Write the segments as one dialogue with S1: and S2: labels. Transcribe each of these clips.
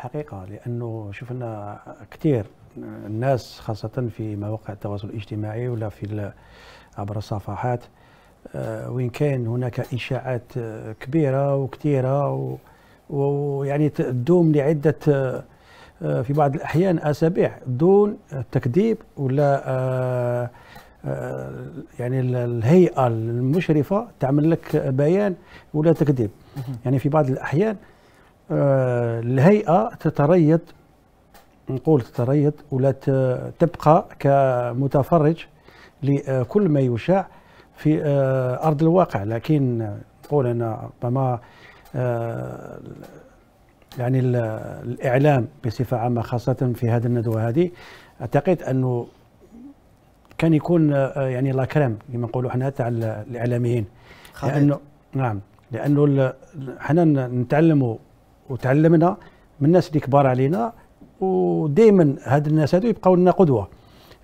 S1: حقيقه لانه شفنا كثير الناس خاصه في مواقع التواصل الاجتماعي ولا في عبر الصفحات آه، وين كان هناك اشاعات آه، كبيره وكثيره ويعني تدوم لعده آه، في بعض الاحيان اسابيع دون تكذيب ولا يعني الهيئه المشرفه تعمل لك بيان ولا تكذيب يعني في بعض الاحيان آه، الهيئه تتريض نقول تتريض ولا تبقى كمتفرج لكل ما يشاع في آه، ارض الواقع لكن نقول انا ربما آه، يعني الاعلام بصفه عامه خاصه في هذه الندوه هذه اعتقد انه كان يكون يعني لا كريم كما نقولوا حنا تاع الاعلاميين لانه نعم لانه حنا نتعلموا وتعلمنا من الناس اللي كبار علينا ودائما هاد الناس هادو يبقاو لنا قدوه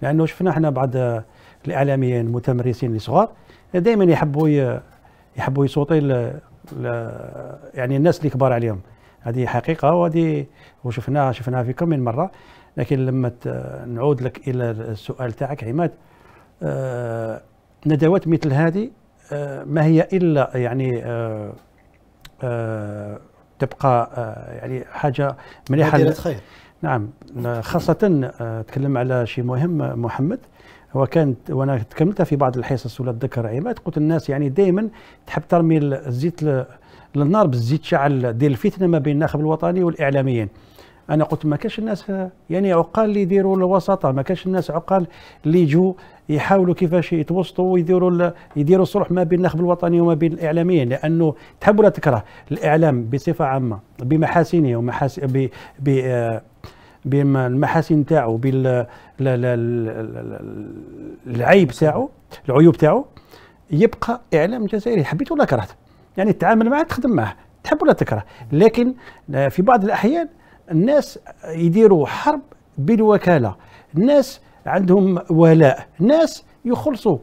S1: لانه شفنا احنا بعض الاعلاميين المتمرسين الصغار دائما يحبوا يحبوا يصوتوا يعني الناس اللي كبار عليهم هذه حقيقه وهذه وشفناها شفناها في كم من مره لكن لما نعود لك الى السؤال تاعك عماد آه، ندوات مثل هذه آه، ما هي الا يعني آه، تبقى آه، يعني حاجه مليحه خير نعم خاصه آه، تكلم على شيء مهم آه، محمد وكانت وانا تكلمتها في بعض الحصص ولا تذكر عيمات قلت الناس يعني دائما تحب ترمي الزيت للنار بالزيت شعل ديال الفتنه ما بين الناخب الوطني والاعلاميين انا قلت ما كاش الناس يعني عقال اللي يديروا الوساطه ما كاش الناس عقال اللي يجوا يحاولوا كيفاش يتوسطوا ويديروا يديروا الصلح ما بين النخب الوطني وما بين الاعلاميين لانه تحب ولا تكره الاعلام بصفه عامه بمحاسنه ومحاسن ب, ب بالمحاسن تاعو العيب تاعو العيوب تاعو يبقى اعلام جزائري حبيت ولا كرهت يعني تتعامل معه تخدم معه تحب ولا تكره لكن في بعض الاحيان الناس يديروا حرب بالوكاله الناس عندهم ولاء ناس يخلصوا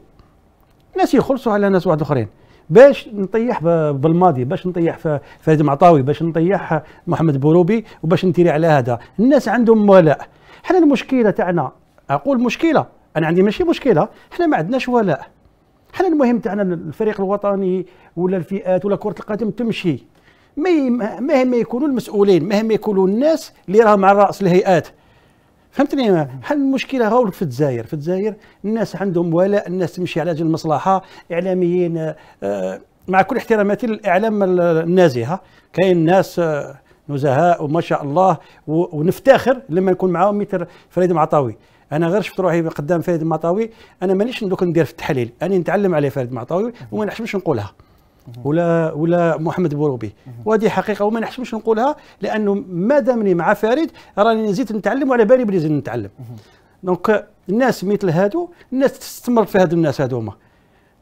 S1: ناس يخلصوا على ناس واحد اخرين باش نطيح بالماضي باش نطيح فريد معطاوي باش نطيح محمد بوروبي وباش نتيري على هذا الناس عندهم ولاء حنا المشكله تاعنا اقول مشكله انا عندي ماشي مشكله حنا ما عندناش ولاء حنا المهم تاعنا الفريق الوطني ولا الفئات ولا كره القدم تمشي مهما يكونوا المسؤولين مهما يكونوا الناس اللي راهم على راس الهيئات فهمتني بحال المشكله غاول في الجزائر في الجزائر الناس عندهم ولاء الناس تمشي على اجل المصلحه اعلاميين آه، آه، مع كل احتراماتي للاعلام النازهه كاين ناس آه، نزهاء وما شاء الله ونفتخر لما نكون معاهم مثل فريد معطاوي انا غير شفت روحي قدام فريد معطاوي انا مانيش ندوك ندير في التحليل انا نتعلم على فريد معطاوي وما نحشمش نقولها ولا ولا محمد بوروبي وهذه حقيقه وما نحشمش نقولها لانه ما دامني مع فريد راني نزيد نتعلم وعلى بالي بلي نزيد نتعلم دونك الناس مثل هادو الناس تستمر في هاد الناس هادوما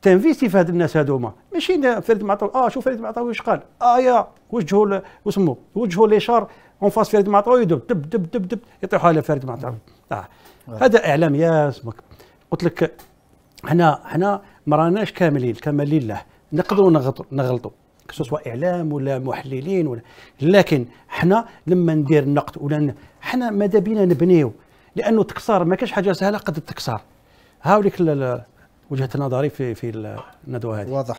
S1: تنفيستي في هاد الناس هادوما ماشي فريد معطاوي اه شوف فريد معطاوي واش قال اه يا وجهوا وسمو وجهوا ليشار اون فاس فريد معطاوي دب دب دب دب, دب يطيحوا على فريد معطاوي آه. آه. هذا اعلام يا سمك قلت لك حنا حنا ما راناش كاملين كمال لله نقدروا نغلطوا نغلطوا سوا اعلام ولا محللين ولا لكن حنا لما ندير النقد ولا حنا ماذا بينا نبنيو لانه تكسر ما كاش حاجه سهله قد تكسر هاوليك وجهه نظري في في الندوه هذه واضح